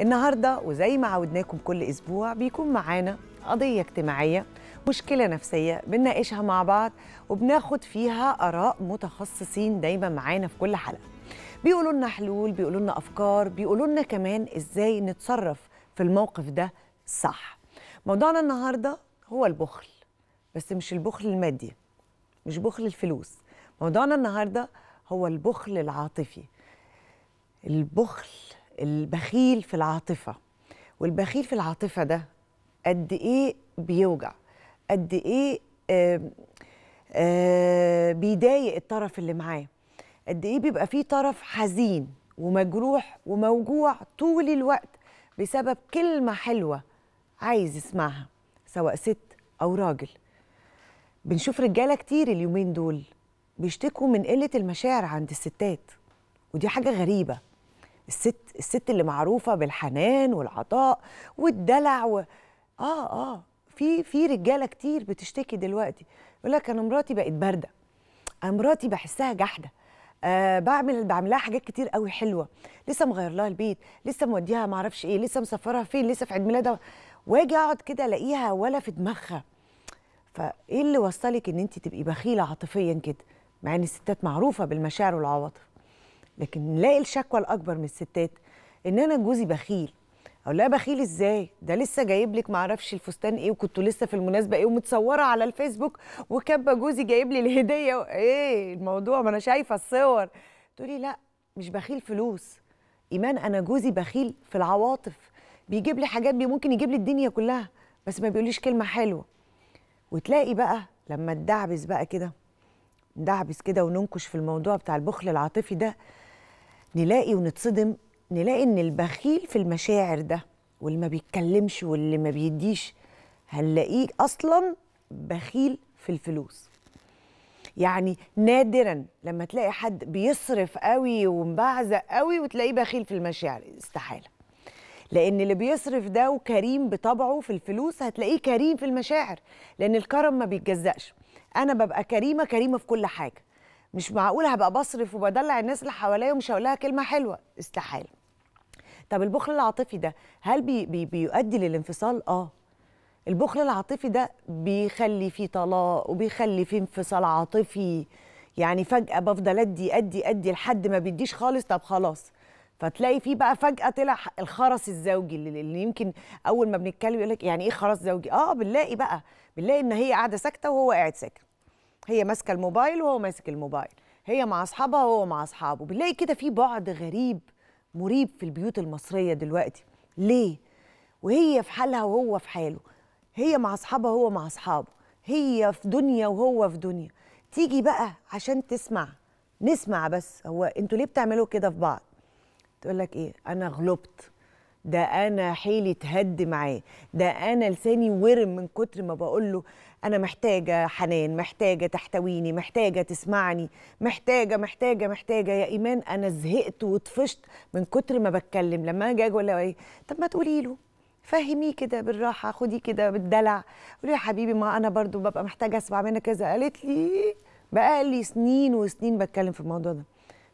النهارده وزي ما عودناكم كل اسبوع بيكون معانا قضيه اجتماعيه مشكله نفسيه بنناقشها مع بعض وبناخد فيها اراء متخصصين دايما معانا في كل حلقه بيقولوا لنا حلول بيقولوا لنا افكار بيقولوا لنا كمان ازاي نتصرف في الموقف ده صح موضوعنا النهارده هو البخل بس مش البخل المادي مش بخل الفلوس موضوعنا النهارده هو البخل العاطفي البخل البخيل في العاطفه والبخيل في العاطفه ده قد ايه بيوجع قد ايه آه، بيضايق الطرف اللي معاه قد ايه بيبقى فيه طرف حزين ومجروح وموجوع طول الوقت بسبب كلمه حلوه عايز يسمعها سواء ست او راجل بنشوف رجاله كتير اليومين دول بيشتكوا من قله المشاعر عند الستات ودي حاجه غريبه الست الست اللي معروفه بالحنان والعطاء والدلع و... اه اه في في رجاله كتير بتشتكي دلوقتي يقول لك انا مراتي بقت بارده انا مراتي بحسها جحده أه بعمل بعملها حاجات كتير قوي حلوه لسه مغير لها البيت لسه موديها ما اعرفش ايه لسه مسافرها فين لسه في عيد ميلادها واجي اقعد كده الاقيها ولا في دماغها فايه اللي وصلك ان انت تبقي بخيله عاطفيا كده مع ان الستات معروفه بالمشاعر والعواطف لكن نلاقي الشكوى الاكبر من الستات ان انا جوزي بخيل اقول لها بخيل ازاي ده لسه جايب لك معرفش الفستان ايه وكنتوا لسه في المناسبه ايه ومتصوره على الفيسبوك وكبه جوزي جايب لي الهديه ايه الموضوع ما انا شايفه الصور تقولي لا مش بخيل فلوس ايمان انا جوزي بخيل في العواطف بيجيب لي حاجات ممكن يجيب لي الدنيا كلها بس ما بيقوليش كلمه حلوه وتلاقي بقى لما تدعبس بقى كده ندعبس كده وننكش في الموضوع بتاع البخل العاطفي ده نلاقي ونتصدم نلاقي ان البخيل في المشاعر ده واللي ما بيتكلمش واللي ما بيديش هنلاقيه اصلا بخيل في الفلوس يعني نادرا لما تلاقي حد بيصرف قوي ومبعزق قوي وتلاقيه بخيل في المشاعر استحاله لان اللي بيصرف ده وكريم بطبعه في الفلوس هتلاقيه كريم في المشاعر لان الكرم ما بيتجزقش انا ببقى كريمه كريمه في كل حاجه مش معقول هبقى بصرف وبدلع الناس اللي حواليا ومش هقول لها كلمه حلوه استحاله طب البخل العاطفي ده هل بي بي بيؤدي للانفصال اه البخل العاطفي ده بيخلي فيه طلاق وبيخلي فيه انفصال عاطفي يعني فجاه بفضل ادي ادي ادي لحد ما بيديش خالص طب خلاص فتلاقي فيه بقى فجاه طلع الخرس الزوجي اللي يمكن اول ما بنتكلم يقول لك يعني ايه خرس زوجي اه بنلاقي بقى بنلاقي ان هي قاعده ساكته وهو قاعد ساكت هي ماسكه الموبايل وهو ماسك الموبايل هي مع اصحابها وهو مع اصحابه بنلاقي كده في بعد غريب مريب في البيوت المصريه دلوقتي ليه وهي في حالها وهو في حاله هي مع اصحابها وهو مع اصحابه هي في دنيا وهو في دنيا تيجي بقى عشان تسمع نسمع بس هو انتوا ليه بتعملوا كده في بعض تقول لك ايه انا غلبت ده انا حيلي اتهد معاه ده انا لساني ورم من كتر ما بقول له انا محتاجه حنان محتاجه تحتويني محتاجه تسمعني محتاجه محتاجه محتاجه يا ايمان انا زهقت وطفشت من كتر ما بتكلم لما اجي اقول له ايه طب ما تقولي له فهميه كده بالراحه خديه كده بالدلع قولي يا حبيبي ما انا برضو ببقى محتاجه اسمع منك كذا قالت لي بقى لي سنين وسنين بتكلم في الموضوع ده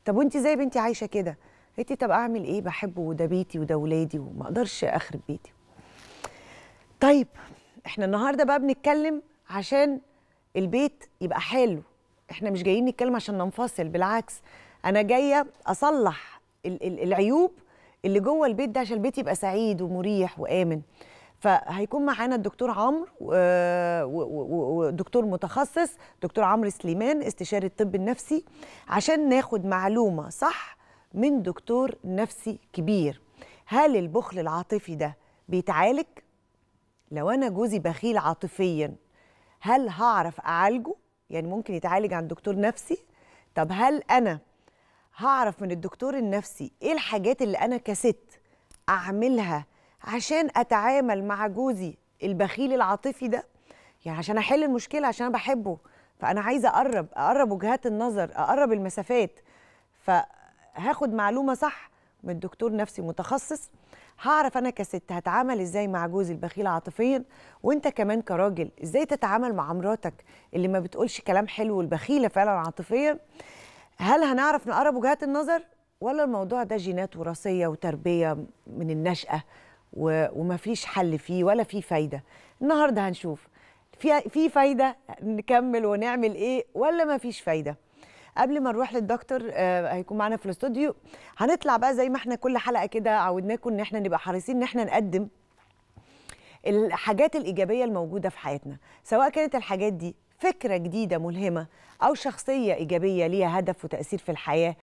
طب وانت زي بنتي عايشه كده قالت لي طب اعمل ايه بحبه وده بيتي وده ولادي وما اقدرش اخرب بيتي طيب احنا النهارده بقى بنتكلم عشان البيت يبقى حلو احنا مش جايين نتكلم عشان ننفصل بالعكس انا جايه اصلح العيوب اللي جوه البيت ده عشان البيت يبقى سعيد ومريح وامن فهيكون معانا الدكتور عمرو ودكتور متخصص دكتور عمرو سليمان استشاري الطب النفسي عشان ناخد معلومه صح من دكتور نفسي كبير هل البخل العاطفي ده بيتعالج؟ لو أنا جوزي بخيل عاطفيا هل هعرف أعالجه؟ يعني ممكن يتعالج عند دكتور نفسي؟ طب هل أنا هعرف من الدكتور النفسي إيه الحاجات اللي أنا كست أعملها عشان أتعامل مع جوزي البخيل العاطفي ده؟ يعني عشان أحل المشكلة عشان أنا بحبه فأنا عايزة أقرب أقرب وجهات النظر أقرب المسافات ف هاخد معلومه صح من دكتور نفسي متخصص هعرف انا كست هتعامل ازاي مع جوزي البخيل عاطفيا وانت كمان كراجل ازاي تتعامل مع مراتك اللي ما بتقولش كلام حلو والبخيله فعلا عاطفيا هل هنعرف نقرب وجهات النظر ولا الموضوع ده جينات وراثيه وتربيه من النشاه وما فيش حل فيه ولا فيه فايده النهارده هنشوف في في فايده نكمل ونعمل ايه ولا ما فيش فايده قبل ما نروح للدكتور آه، هيكون معانا في الاستوديو هنطلع بقى زي ما احنا كل حلقه كده عودناكم ان احنا نبقى حريصين ان احنا نقدم الحاجات الايجابيه الموجوده في حياتنا سواء كانت الحاجات دي فكره جديده ملهمه او شخصيه ايجابيه ليها هدف وتاثير في الحياه